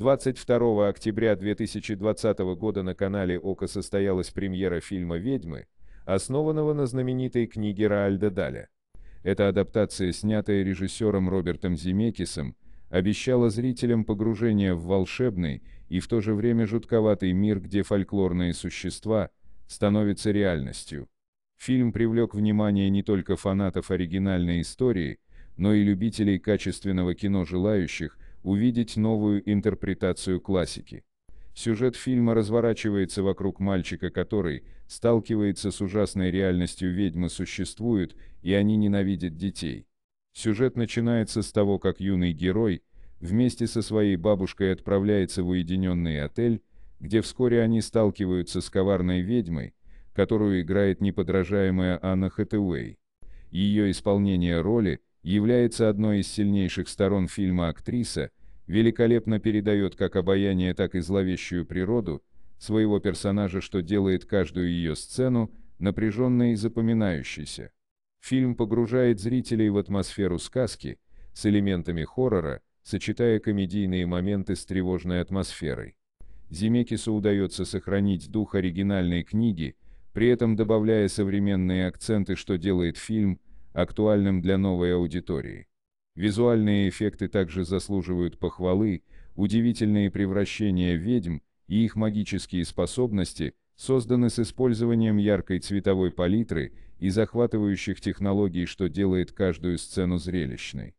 22 октября 2020 года на канале ОКО состоялась премьера фильма «Ведьмы», основанного на знаменитой книге Раальда Даля. Эта адаптация, снятая режиссером Робертом Земекисом, обещала зрителям погружение в волшебный и в то же время жутковатый мир, где фольклорные существа становятся реальностью. Фильм привлек внимание не только фанатов оригинальной истории, но и любителей качественного кино, желающих, увидеть новую интерпретацию классики. Сюжет фильма разворачивается вокруг мальчика, который сталкивается с ужасной реальностью ведьмы существуют, и они ненавидят детей. Сюжет начинается с того, как юный герой вместе со своей бабушкой отправляется в уединенный отель, где вскоре они сталкиваются с коварной ведьмой, которую играет неподражаемая Анна Хэтэуэй. Ее исполнение роли – является одной из сильнейших сторон фильма актриса, великолепно передает как обаяние, так и зловещую природу своего персонажа, что делает каждую ее сцену напряженной и запоминающейся. Фильм погружает зрителей в атмосферу сказки с элементами хоррора, сочетая комедийные моменты с тревожной атмосферой. Земекису удается сохранить дух оригинальной книги, при этом добавляя современные акценты, что делает фильм – актуальным для новой аудитории. Визуальные эффекты также заслуживают похвалы, удивительные превращения ведьм и их магические способности созданы с использованием яркой цветовой палитры и захватывающих технологий, что делает каждую сцену зрелищной.